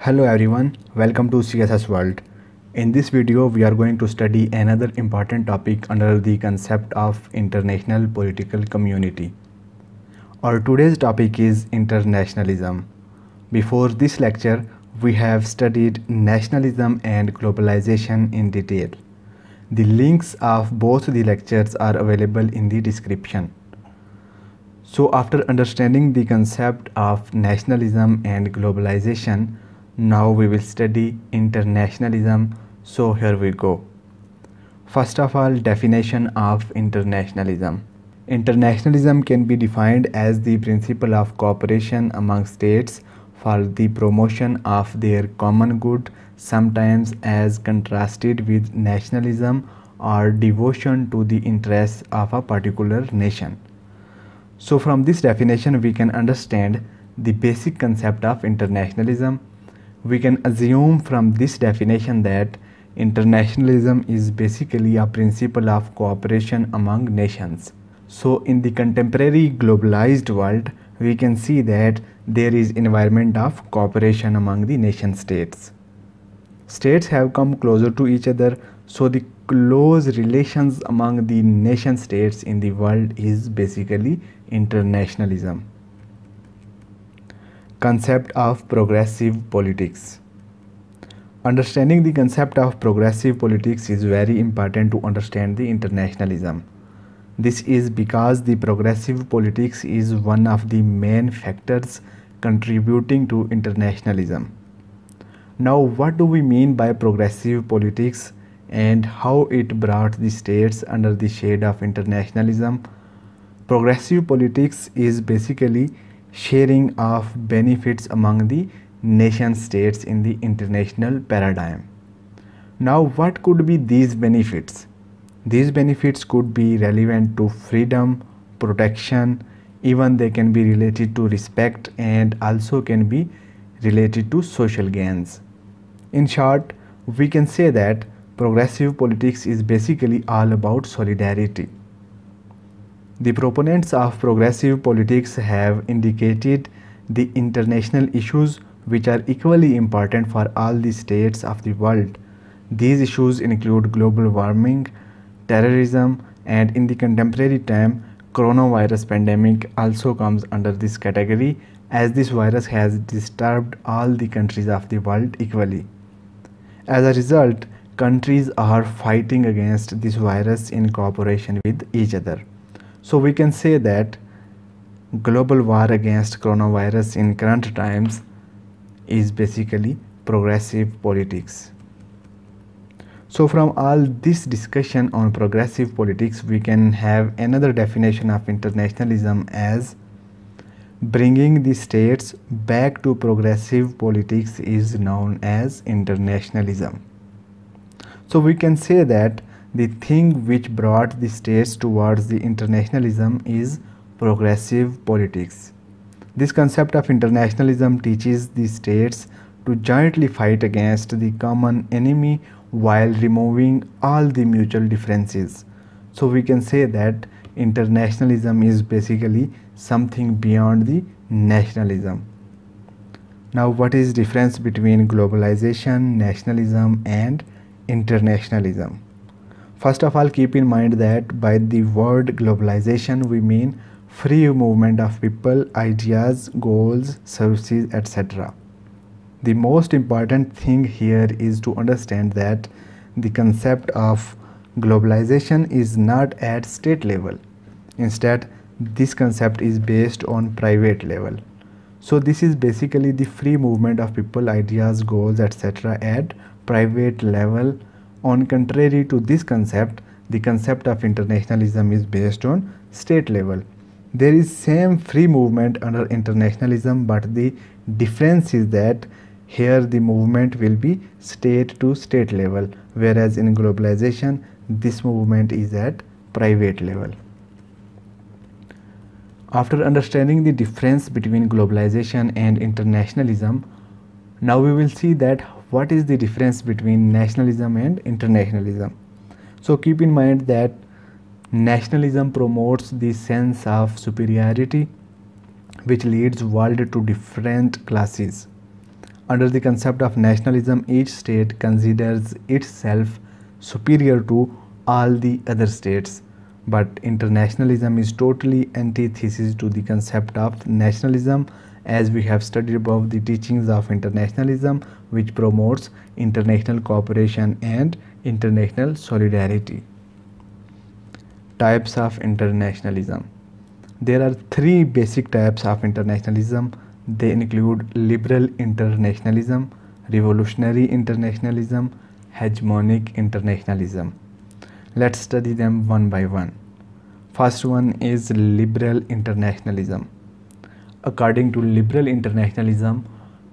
Hello everyone, welcome to CSS World. In this video, we are going to study another important topic under the concept of international political community. Our today's topic is internationalism. Before this lecture, we have studied nationalism and globalization in detail. The links of both the lectures are available in the description. So after understanding the concept of nationalism and globalization, now we will study internationalism. So here we go. First of all, definition of internationalism. Internationalism can be defined as the principle of cooperation among states for the promotion of their common good, sometimes as contrasted with nationalism or devotion to the interests of a particular nation. So from this definition we can understand the basic concept of internationalism we can assume from this definition that internationalism is basically a principle of cooperation among nations. So in the contemporary globalized world, we can see that there is environment of cooperation among the nation states. States have come closer to each other, so the close relations among the nation states in the world is basically internationalism. Concept of progressive politics. Understanding the concept of progressive politics is very important to understand the internationalism. This is because the progressive politics is one of the main factors contributing to internationalism. Now, what do we mean by progressive politics and how it brought the states under the shade of internationalism? Progressive politics is basically sharing of benefits among the nation states in the international paradigm. Now what could be these benefits? These benefits could be relevant to freedom, protection, even they can be related to respect and also can be related to social gains. In short, we can say that progressive politics is basically all about solidarity. The proponents of progressive politics have indicated the international issues which are equally important for all the states of the world. These issues include global warming, terrorism, and in the contemporary time, coronavirus pandemic also comes under this category as this virus has disturbed all the countries of the world equally. As a result, countries are fighting against this virus in cooperation with each other. So we can say that global war against coronavirus in current times is basically progressive politics. So from all this discussion on progressive politics, we can have another definition of internationalism as bringing the states back to progressive politics is known as internationalism. So we can say that the thing which brought the states towards the internationalism is progressive politics. This concept of internationalism teaches the states to jointly fight against the common enemy while removing all the mutual differences. So we can say that internationalism is basically something beyond the nationalism. Now what is difference between globalization, nationalism and internationalism? First of all, keep in mind that by the word globalization, we mean free movement of people, ideas, goals, services, etc. The most important thing here is to understand that the concept of globalization is not at state level. Instead, this concept is based on private level. So this is basically the free movement of people, ideas, goals, etc. at private level on contrary to this concept, the concept of internationalism is based on state level. There is same free movement under internationalism but the difference is that here the movement will be state to state level whereas in globalization this movement is at private level. After understanding the difference between globalization and internationalism, now we will see that what is the difference between nationalism and internationalism. So keep in mind that nationalism promotes the sense of superiority which leads world to different classes. Under the concept of nationalism, each state considers itself superior to all the other states. But internationalism is totally antithesis to the concept of nationalism as we have studied above the teachings of internationalism which promotes international cooperation and international solidarity. Types of internationalism There are three basic types of internationalism. They include liberal internationalism, revolutionary internationalism, hegemonic internationalism. Let's study them one by one. First one is liberal internationalism. According to liberal internationalism,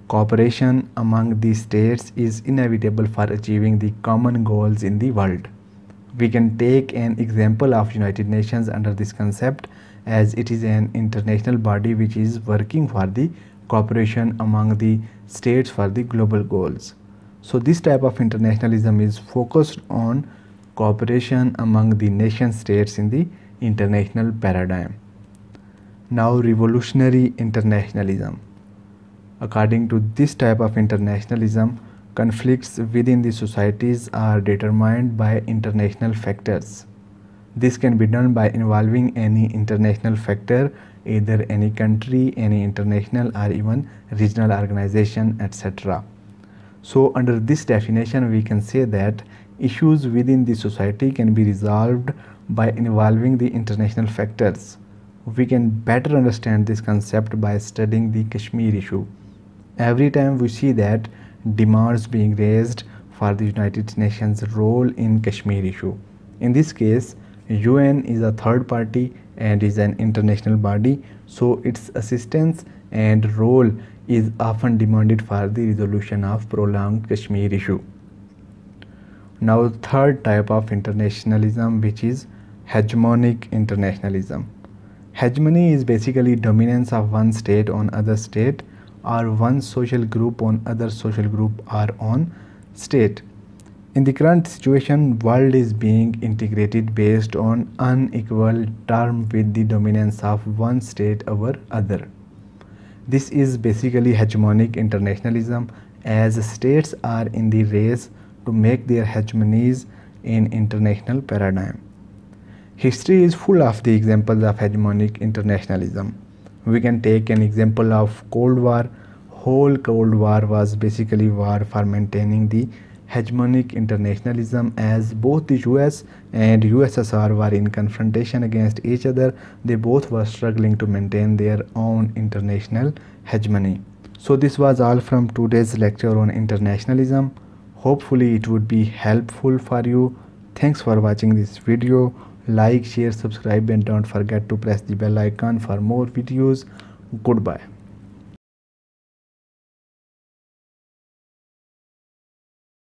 cooperation among the states is inevitable for achieving the common goals in the world. We can take an example of United Nations under this concept as it is an international body which is working for the cooperation among the states for the global goals. So this type of internationalism is focused on cooperation among the nation states in the international paradigm now revolutionary internationalism. According to this type of internationalism, conflicts within the societies are determined by international factors. This can be done by involving any international factor, either any country, any international or even regional organization, etc. So under this definition, we can say that issues within the society can be resolved by involving the international factors we can better understand this concept by studying the Kashmir issue. Every time we see that demands being raised for the United Nations role in Kashmir issue. In this case, UN is a third party and is an international body, so its assistance and role is often demanded for the resolution of prolonged Kashmir issue. Now third type of internationalism which is hegemonic internationalism. Hegemony is basically dominance of one state on other state or one social group on other social group or on state. In the current situation, world is being integrated based on unequal term with the dominance of one state over other. This is basically hegemonic internationalism as states are in the race to make their hegemonies in international paradigm. History is full of the examples of hegemonic internationalism. We can take an example of Cold War. Whole Cold War was basically war for maintaining the hegemonic internationalism as both the US and USSR were in confrontation against each other. They both were struggling to maintain their own international hegemony. So this was all from today's lecture on internationalism. Hopefully it would be helpful for you. Thanks for watching this video like share subscribe and don't forget to press the bell icon for more videos goodbye